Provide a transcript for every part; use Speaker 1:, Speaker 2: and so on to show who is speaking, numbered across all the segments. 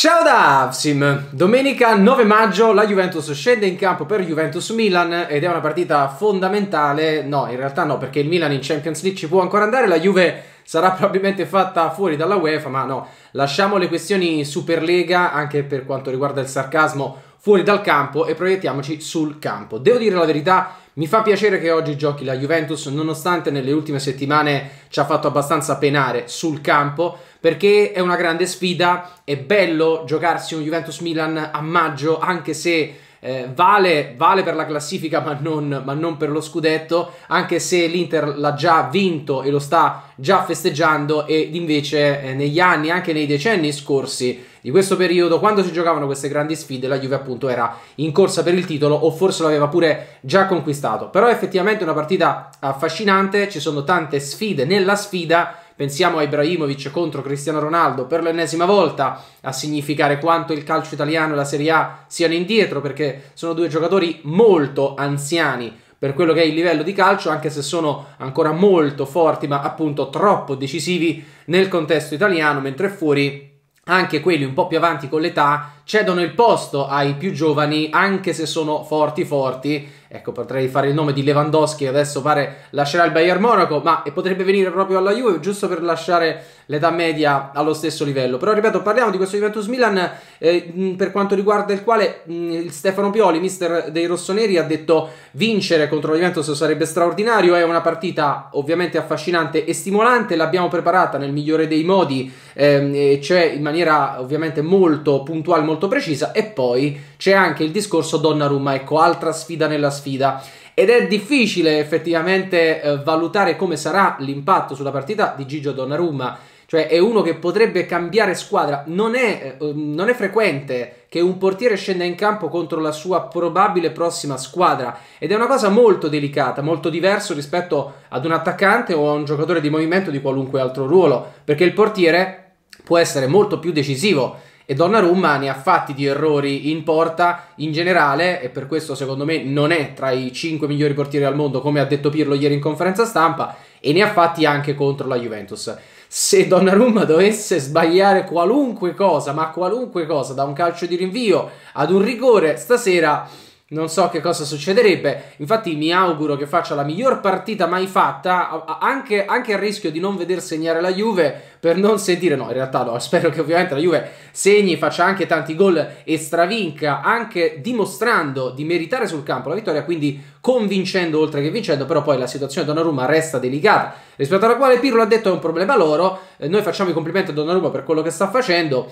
Speaker 1: Ciao da Avsim! Domenica 9 maggio la Juventus scende in campo per Juventus-Milan ed è una partita fondamentale, no in realtà no perché il Milan in Champions League ci può ancora andare, la Juve sarà probabilmente fatta fuori dalla UEFA ma no, lasciamo le questioni Superlega anche per quanto riguarda il sarcasmo fuori dal campo e proiettiamoci sul campo. Devo dire la verità, mi fa piacere che oggi giochi la Juventus nonostante nelle ultime settimane ci ha fatto abbastanza penare sul campo perché è una grande sfida, è bello giocarsi un Juventus-Milan a maggio, anche se eh, vale, vale, per la classifica ma non, ma non, per lo scudetto, anche se l'Inter l'ha già vinto e lo sta già festeggiando ed invece eh, negli anni, anche nei decenni scorsi di questo periodo, quando si giocavano queste grandi sfide, la Juve appunto era in corsa per il titolo o forse l'aveva pure già conquistato. Però è effettivamente una partita affascinante, ci sono tante sfide nella sfida Pensiamo a Ibrahimovic contro Cristiano Ronaldo per l'ennesima volta a significare quanto il calcio italiano e la Serie A siano indietro perché sono due giocatori molto anziani per quello che è il livello di calcio, anche se sono ancora molto forti, ma appunto troppo decisivi nel contesto italiano, mentre fuori anche quelli un po' più avanti con l'età cedono il posto ai più giovani anche se sono forti forti. Ecco, potrei fare il nome di Lewandowski adesso pare lascerà il Bayern Monaco, ma potrebbe venire proprio alla Juve giusto per lasciare l'età media allo stesso livello. Però ripeto, parliamo di questo Juventus Milan eh, per quanto riguarda il quale mh, Stefano Pioli, mister dei rossoneri, ha detto vincere contro la Juventus sarebbe straordinario, è una partita ovviamente affascinante e stimolante, l'abbiamo preparata nel migliore dei modi, eh, cioè in maniera ovviamente molto puntuale, molto molto precisa e poi c'è anche il discorso Donnarumma, ecco, altra sfida nella sfida. Ed è difficile effettivamente eh, valutare come sarà l'impatto sulla partita di Gigio Donnarumma, cioè è uno che potrebbe cambiare squadra. Non è, eh, non è frequente che un portiere scenda in campo contro la sua probabile prossima squadra ed è una cosa molto delicata, molto diverso rispetto ad un attaccante o a un giocatore di movimento di qualunque altro ruolo, perché il portiere può essere molto più decisivo e Donnarumma ne ha fatti di errori in porta in generale e per questo secondo me non è tra i 5 migliori portieri al mondo come ha detto Pirlo ieri in conferenza stampa e ne ha fatti anche contro la Juventus. Se Donnarumma dovesse sbagliare qualunque cosa, ma qualunque cosa, da un calcio di rinvio ad un rigore, stasera non so che cosa succederebbe. Infatti, mi auguro che faccia la miglior partita mai fatta, anche, anche a rischio di non veder segnare la Juve, per non sentire, no, in realtà no. Spero che ovviamente la Juve segni, faccia anche tanti gol e stravinca, anche dimostrando di meritare sul campo la vittoria. Quindi convincendo oltre che vincendo, però poi la situazione di Donnarumma resta delicata, rispetto alla quale Pirlo ha detto è un problema loro, eh, noi facciamo i complimenti a Donnarumma per quello che sta facendo,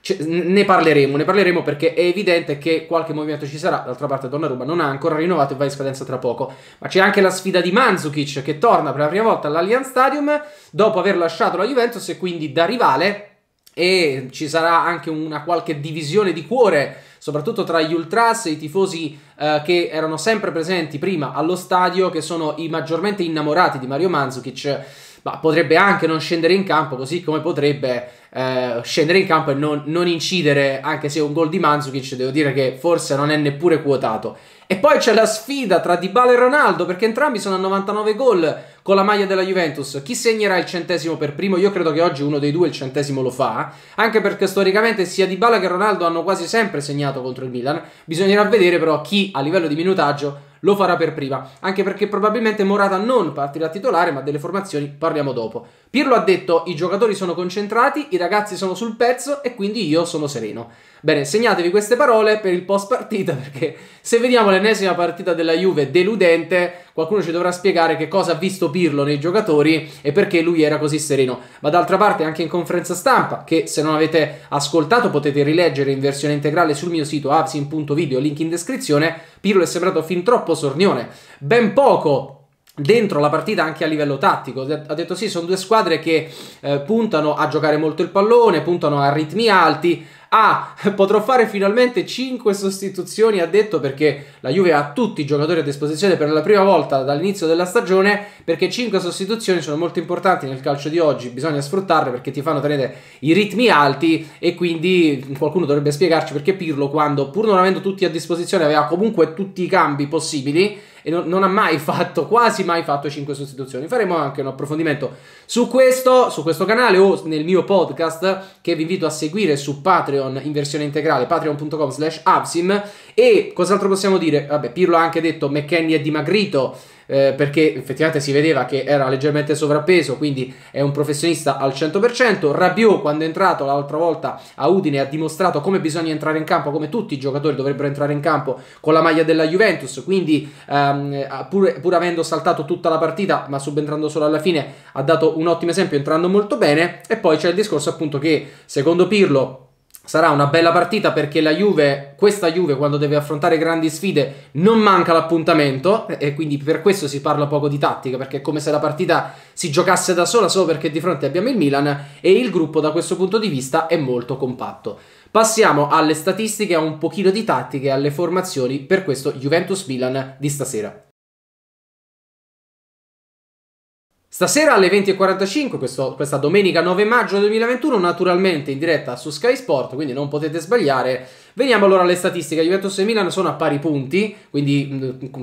Speaker 1: c- cioè, ne parleremo, ne parleremo perché è evidente che qualche movimento ci sarà. D'altra parte Donnarumma non ha ancora rinnovato e va in scadenza tra poco. Ma c'è anche la sfida di Manzukic che torna per la prima volta all'Allianz Stadium dopo aver lasciato la Juventus e quindi da rivale e ci sarà anche una qualche divisione di cuore soprattutto tra gli ultras e i tifosi eh, che erano sempre presenti prima allo stadio che sono i maggiormente innamorati di Mario Manzukic ma potrebbe anche non scendere in campo, così come potrebbe eh, scendere in campo e non, non, incidere, anche se è un gol di Manzukic, devo dire che forse non è neppure quotato. E poi c'è la sfida tra Dybala e Ronaldo, perché entrambi sono a 99 gol con la maglia della Juventus. Chi segnerà il centesimo per primo? Io credo che oggi uno dei due il centesimo lo fa, anche perché storicamente sia Dybala che Ronaldo hanno quasi sempre segnato contro il Milan. Bisognerà vedere però chi a livello di minutaggio lo farà per prima, anche perché probabilmente Morata non partirà titolare, ma delle formazioni parliamo dopo. Pirlo ha detto i giocatori sono concentrati, i ragazzi sono sul pezzo e quindi io sono sereno. Bene, segnatevi queste parole per il post partita perché se vediamo l'ennesima partita della Juve deludente, qualcuno ci dovrà spiegare che cosa ha visto Pirlo nei giocatori e perché lui era così sereno. Ma d'altra parte anche in conferenza stampa, che se non avete ascoltato potete rileggere in versione integrale sul mio sito avsin.video, link in descrizione, Pirlo è sembrato fin troppo sornione. Ben poco dentro la partita anche a livello tattico. Ha detto sì, sono due squadre che eh, puntano a giocare molto il pallone, puntano a ritmi alti. Ah, potrò fare finalmente 5 sostituzioni, ha detto, perché la Juve ha tutti i giocatori a disposizione per la prima volta dall'inizio della stagione, perché 5 sostituzioni sono molto importanti nel calcio di oggi, bisogna sfruttarle perché ti fanno tenere i ritmi alti e quindi qualcuno dovrebbe spiegarci perché Pirlo, quando pur non avendo tutti a disposizione, aveva comunque tutti i cambi possibili e non, non, ha mai fatto, quasi mai fatto 5 sostituzioni. Faremo anche un approfondimento su questo, su questo canale o nel mio podcast che vi invito a seguire su Patreon in versione integrale, patreon.com slash absim. E cos'altro possiamo dire? Vabbè, Pirlo ha anche detto McKenny è dimagrito eh, perché effettivamente si vedeva che era leggermente sovrappeso, quindi è un professionista al 100%. Rabiot quando è entrato l'altra volta a Udine ha dimostrato come bisogna entrare in campo, come tutti i giocatori dovrebbero entrare in campo con la maglia della Juventus, quindi ehm, eh, pur, pur avendo saltato tutta la partita, ma subentrando solo alla fine, ha dato un ottimo esempio entrando molto bene e poi c'è il discorso appunto che secondo Pirlo Sarà una bella partita perché la Juve, questa Juve quando deve affrontare grandi sfide non manca l'appuntamento e quindi per questo si parla poco di tattica perché è come se la partita si giocasse da sola solo perché di fronte abbiamo il Milan e il gruppo da questo punto di vista è molto compatto. Passiamo alle statistiche, a un pochino di tattiche, e alle formazioni per questo Juventus-Milan di stasera. Stasera alle 20.45, questo, questa domenica 9 maggio 2021, naturalmente in diretta su Sky Sport, quindi non potete sbagliare. Veniamo allora alle statistiche. Juventus e Milan sono a pari punti, quindi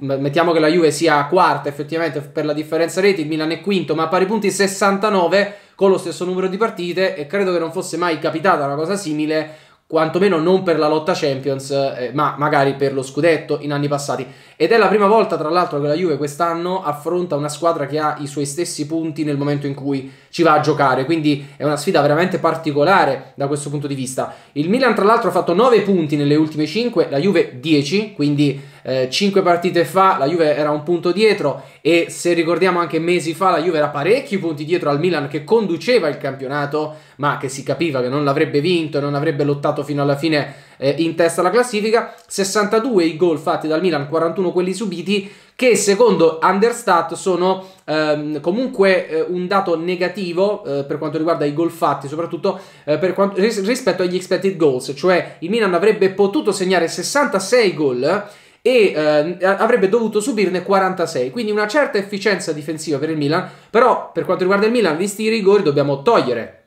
Speaker 1: mm, mettiamo che la Juve sia quarta effettivamente per la differenza reti, il Milan è quinto, ma a pari punti 69 con lo stesso numero di partite e credo che non fosse mai capitata una cosa simile quantomeno non per la lotta Champions, eh, ma magari per lo scudetto in anni passati. Ed è la prima volta, tra l'altro, che la Juve quest'anno affronta una squadra che ha i suoi stessi punti nel momento in cui ci va a giocare. Quindi è una sfida veramente particolare da questo punto di vista. Il Milan, tra l'altro, ha fatto 9 punti nelle ultime 5, la Juve 10, quindi eh, 5 partite fa la Juve era un punto dietro e se ricordiamo anche mesi fa la Juve era parecchi punti dietro al Milan che conduceva il campionato, ma che si capiva che non l'avrebbe vinto, e non avrebbe lottato fino alla fine eh, in testa alla classifica, 62 i gol fatti dal Milan, 41 quelli subiti, che secondo Understat sono ehm, comunque eh, un dato negativo eh, per quanto riguarda i gol fatti, soprattutto eh, quanto, ris- rispetto agli expected goals, cioè il Milan avrebbe potuto segnare 66 gol e eh, avrebbe dovuto subirne 46, quindi una certa efficienza difensiva per il Milan, però per quanto riguarda il Milan, visti i rigori dobbiamo togliere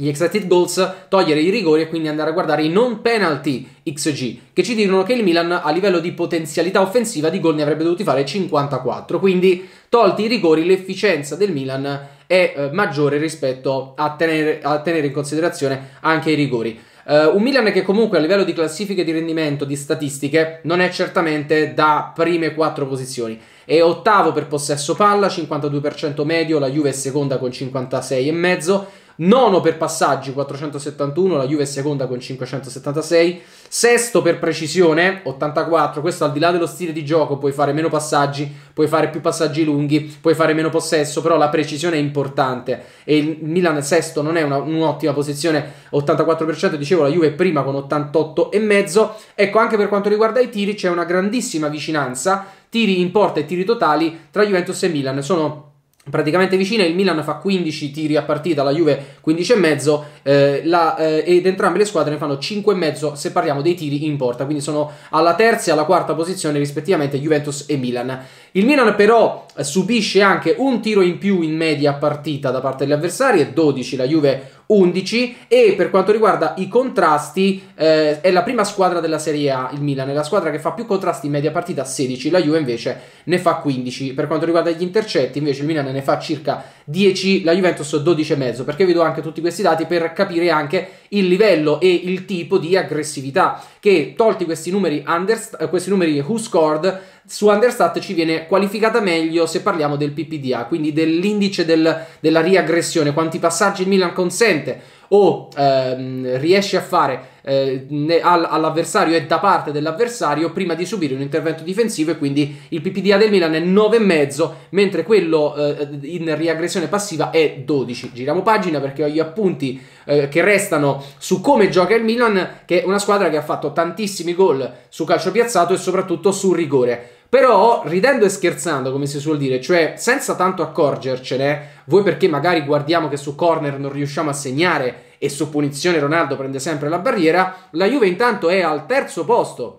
Speaker 1: gli expected goals, togliere i rigori e quindi andare a guardare i non penalty XG, che ci dicono che il Milan a livello di potenzialità offensiva di gol ne avrebbe dovuti fare 54, quindi tolti i rigori l'efficienza del Milan è eh, maggiore rispetto a tenere, a tenere, in considerazione anche i rigori. Eh, un Milan che comunque a livello di classifiche di rendimento, di statistiche, non è certamente da prime quattro posizioni. È ottavo per possesso palla, 52% medio, la Juve è seconda con 56,5%, nono per passaggi 471, la Juve è seconda con 576, sesto per precisione 84, questo al di là dello stile di gioco puoi fare meno passaggi, puoi fare più passaggi lunghi, puoi fare meno possesso, però la precisione è importante e il Milan sesto non è una, un'ottima posizione, 84% dicevo la Juve è prima con 88,5, ecco anche per quanto riguarda i tiri c'è una grandissima vicinanza, tiri in porta e tiri totali tra Juventus e Milan, sono praticamente vicina, il Milan fa 15 tiri a partita, la Juve 15,5 eh, la, eh, ed entrambe le squadre ne fanno 5,5 se parliamo dei tiri in porta, quindi sono alla terza e alla quarta posizione rispettivamente Juventus e Milan. Il Milan però eh, subisce anche un tiro in più in media partita da parte degli avversari e 12 la Juve 11 e per quanto riguarda i contrasti eh, è la prima squadra della Serie A il Milan è la squadra che fa più contrasti in media partita 16 la Juve invece ne fa 15 per quanto riguarda gli intercetti invece il Milan ne fa circa 10 la Juventus 12,5 perché vi do anche tutti questi dati per capire anche il livello e il tipo di aggressività che tolti questi numeri, under, eh, questi numeri who scored su Understat ci viene qualificata meglio se parliamo del PPDA, quindi dell'indice del, della riaggressione, quanti passaggi il Milan consente o ehm, riesce a fare eh, all'avversario e da parte dell'avversario prima di subire un intervento difensivo e quindi il PPDA del Milan è 9,5 mentre quello eh, in riaggressione passiva è 12. Giriamo pagina perché ho gli appunti eh, che restano su come gioca il Milan che è una squadra che ha fatto tantissimi gol su calcio piazzato e soprattutto su rigore. Però ridendo e scherzando, come si suol dire, cioè senza tanto accorgercene, voi perché magari guardiamo che su corner non riusciamo a segnare e su punizione Ronaldo prende sempre la barriera, la Juve intanto è al terzo posto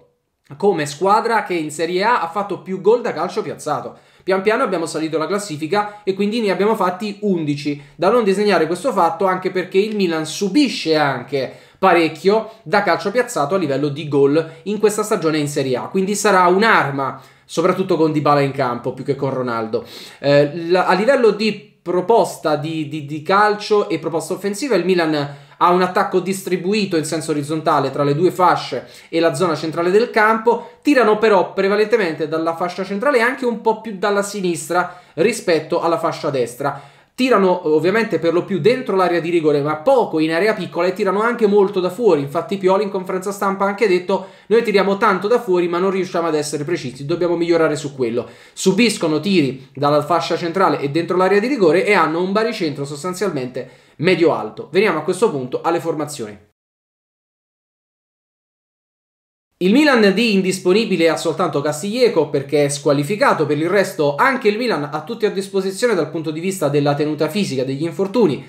Speaker 1: come squadra che in Serie A ha fatto più gol da calcio piazzato. Pian piano abbiamo salito la classifica e quindi ne abbiamo fatti 11. Da non disegnare questo fatto anche perché il Milan subisce anche parecchio da calcio piazzato a livello di gol in questa stagione in Serie A. Quindi sarà un'arma soprattutto con Dybala in campo più che con Ronaldo. Eh, la, a livello di proposta di, di, di calcio e proposta offensiva, il Milan ha un attacco distribuito in senso orizzontale tra le due fasce e la zona centrale del campo, tirano però prevalentemente dalla fascia centrale e anche un po' più dalla sinistra rispetto alla fascia destra. Tirano ovviamente per lo più dentro l'area di rigore, ma poco in area piccola e tirano anche molto da fuori. Infatti Pioli in conferenza stampa ha anche detto noi tiriamo tanto da fuori ma non riusciamo ad essere precisi, dobbiamo migliorare su quello. Subiscono tiri dalla fascia centrale e dentro l'area di rigore e hanno un baricentro sostanzialmente medio-alto. Veniamo a questo punto alle formazioni. Il Milan di indisponibile ha soltanto Castiglieco perché è squalificato, per il resto anche il Milan ha tutti a disposizione dal punto di vista della tenuta fisica, degli infortuni.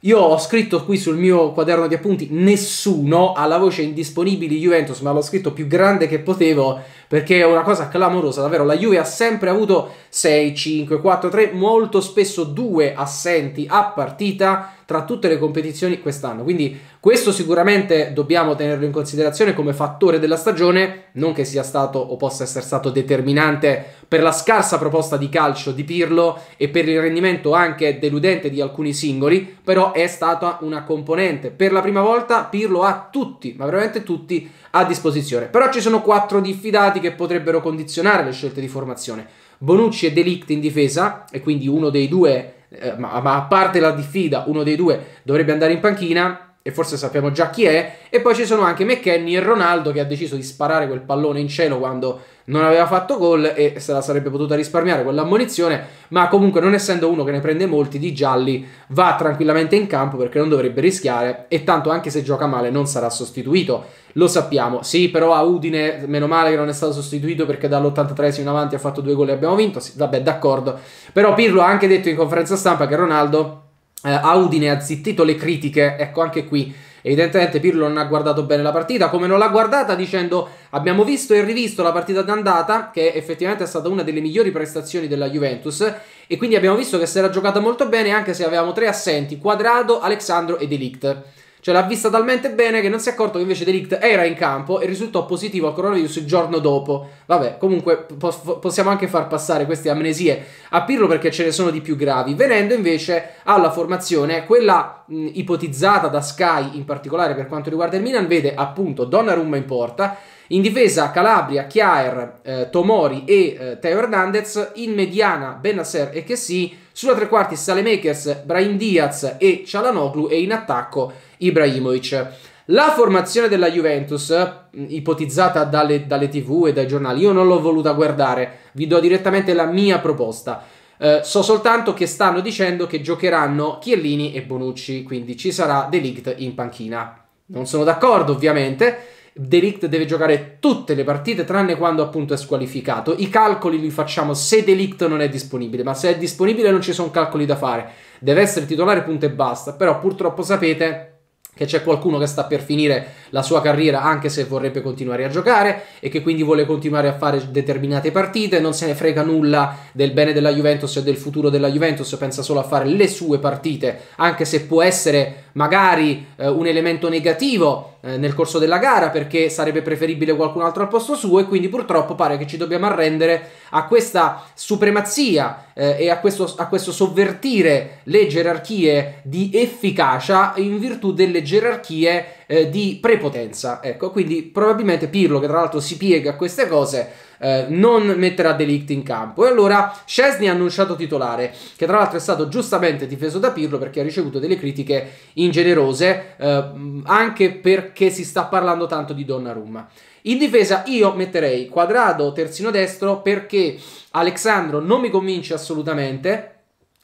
Speaker 1: Io ho scritto qui sul mio quaderno di appunti nessuno alla voce indisponibili Juventus, ma l'ho scritto più grande che potevo perché è una cosa clamorosa, davvero. La Juve ha sempre avuto 6, 5, 4, 3, molto spesso due assenti a partita tra tutte le competizioni quest'anno. Quindi questo sicuramente dobbiamo tenerlo in considerazione come fattore della stagione, non che sia stato o possa essere stato determinante per la scarsa proposta di calcio di Pirlo e per il rendimento anche deludente di alcuni singoli, però è stata una componente. Per la prima volta Pirlo ha tutti, ma veramente tutti a disposizione. Però ci sono quattro diffidati che potrebbero condizionare le scelte di formazione. Bonucci e Delict in difesa, e quindi uno dei due eh, ma, ma, a parte la diffida, uno dei due dovrebbe andare in panchina e forse sappiamo già chi è, e poi ci sono anche McKenny e Ronaldo che ha deciso di sparare quel pallone in cielo quando non aveva fatto gol e se la sarebbe potuta risparmiare quell'ammonizione, ma comunque non essendo uno che ne prende molti di gialli va tranquillamente in campo perché non dovrebbe rischiare e tanto anche se gioca male non sarà sostituito, lo sappiamo. Sì, però a Udine meno male che non è stato sostituito perché dall'83 in avanti ha fatto due gol e abbiamo vinto, sì, vabbè d'accordo, però Pirlo ha anche detto in conferenza stampa che Ronaldo eh, Audine ha zittito le critiche, ecco anche qui evidentemente Pirlo non ha guardato bene la partita, come non l'ha guardata dicendo abbiamo visto e rivisto la partita d'andata, che effettivamente è stata una delle migliori prestazioni della Juventus, e quindi abbiamo visto che si era giocata molto bene anche se avevamo tre assenti, Quadrado, Alexandro e Delict. Cioè l'ha vista talmente bene che non si è accorto che invece Delict era in campo e risultò positivo al coronavirus il giorno dopo. Vabbè, comunque po- possiamo anche far passare queste amnesie a Pirlo perché ce ne sono di più gravi. Venendo invece alla formazione, quella mh, ipotizzata da Sky in particolare per quanto riguarda il Milan, vede appunto Donnarumma in porta, in difesa Calabria, Chiaer, eh, Tomori e eh, Teo Hernandez, in mediana Benasser e Kessi, sulla tre quarti Salemakers, Brain Diaz e Cialanoglu e in attacco Ibrahimovic. La formazione della Juventus, mm, ipotizzata dalle, dalle tv e dai giornali, io non l'ho voluta guardare, vi do direttamente la mia proposta. Eh, so soltanto che stanno dicendo che giocheranno Chiellini e Bonucci, quindi ci sarà Delict in panchina. Non sono d'accordo, ovviamente. Delict deve giocare tutte le partite tranne quando appunto è squalificato. I calcoli li facciamo se Delict non è disponibile, ma se è disponibile non ci sono calcoli da fare. Deve essere titolare punto e basta, però purtroppo sapete che c'è qualcuno che sta per finire la sua carriera anche se vorrebbe continuare a giocare e che quindi vuole continuare a fare determinate partite, non se ne frega nulla del bene della Juventus e del futuro della Juventus, pensa solo a fare le sue partite, anche se può essere magari eh, un elemento negativo eh, nel corso della gara perché sarebbe preferibile qualcun altro al posto suo e quindi purtroppo pare che ci dobbiamo arrendere a questa supremazia eh, e a questo, a questo sovvertire le gerarchie di efficacia in virtù delle gerarchie eh, di prepotenza. Ecco, quindi probabilmente Pirlo, che tra l'altro si piega a queste cose, eh, non metterà Delict in campo. E allora Chesney ha annunciato titolare, che tra l'altro è stato giustamente difeso da Pirlo perché ha ricevuto delle critiche ingenerose, eh, anche perché si sta parlando tanto di Donnarumma. In difesa io metterei Quadrado terzino destro perché Alexandro non mi convince assolutamente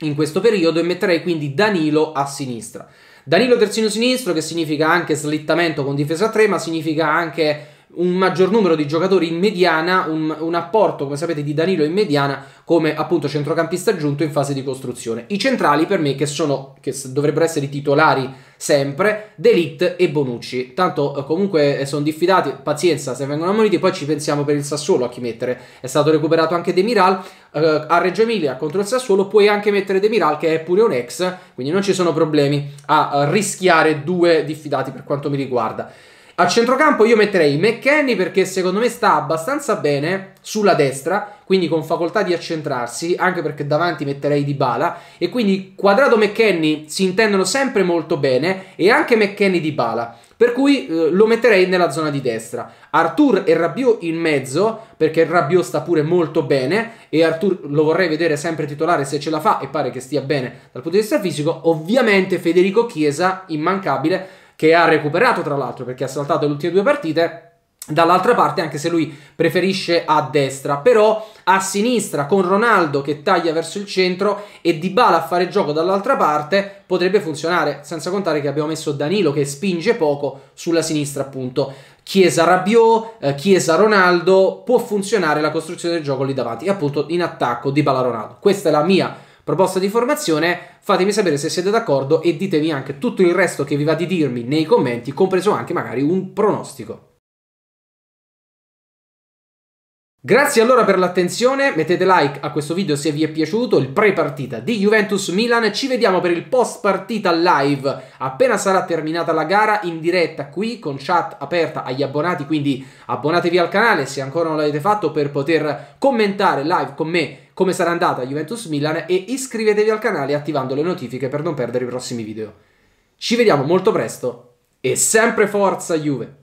Speaker 1: in questo periodo e metterei quindi Danilo a sinistra. Danilo terzino sinistro che significa anche slittamento con difesa 3 ma significa anche un maggior numero di giocatori in mediana, un, un, apporto, come sapete, di Danilo in mediana come appunto centrocampista aggiunto in fase di costruzione. I centrali per me che, sono, che dovrebbero essere i titolari sempre, Delict e Bonucci. Tanto eh, comunque eh, sono diffidati, pazienza se vengono ammoniti, poi ci pensiamo per il Sassuolo a chi mettere. È stato recuperato anche De Miral, eh, a Reggio Emilia contro il Sassuolo puoi anche mettere De Miral che è pure un ex, quindi non ci sono problemi a eh, rischiare due diffidati per quanto mi riguarda. Al centrocampo io metterei McKenny perché secondo me sta abbastanza bene sulla destra, quindi con facoltà di accentrarsi, anche perché davanti metterei Dybala e quindi Quadrato McKenny si intendono sempre molto bene e anche McKenny Dybala. Per cui eh, lo metterei nella zona di destra. Artur e Rabiot in mezzo, perché Rabiot sta pure molto bene e Artur lo vorrei vedere sempre titolare se ce la fa e pare che stia bene dal punto di vista fisico. Ovviamente Federico Chiesa, immancabile, che ha recuperato tra l'altro perché ha saltato le ultime due partite dall'altra parte anche se lui preferisce a destra però a sinistra con Ronaldo che taglia verso il centro e Dybala a fare gioco dall'altra parte potrebbe funzionare senza contare che abbiamo messo Danilo che spinge poco sulla sinistra appunto Chiesa Rabiot, eh, Chiesa Ronaldo può funzionare la costruzione del gioco lì davanti e appunto in attacco Dybala Ronaldo questa è la mia proposta di formazione, fatemi sapere se siete d'accordo e ditemi anche tutto il resto che vi va di dirmi nei commenti, compreso anche magari un pronostico. Grazie allora per l'attenzione, mettete like a questo video se vi è piaciuto, il pre-partita di Juventus-Milan, ci vediamo per il post-partita live appena sarà terminata la gara in diretta qui con chat aperta agli abbonati, quindi abbonatevi al canale se ancora non l'avete fatto per poter commentare live con me come sarà andata Juventus Milan e iscrivetevi al canale attivando le notifiche per non perdere i prossimi video. Ci vediamo molto presto e sempre forza Juve!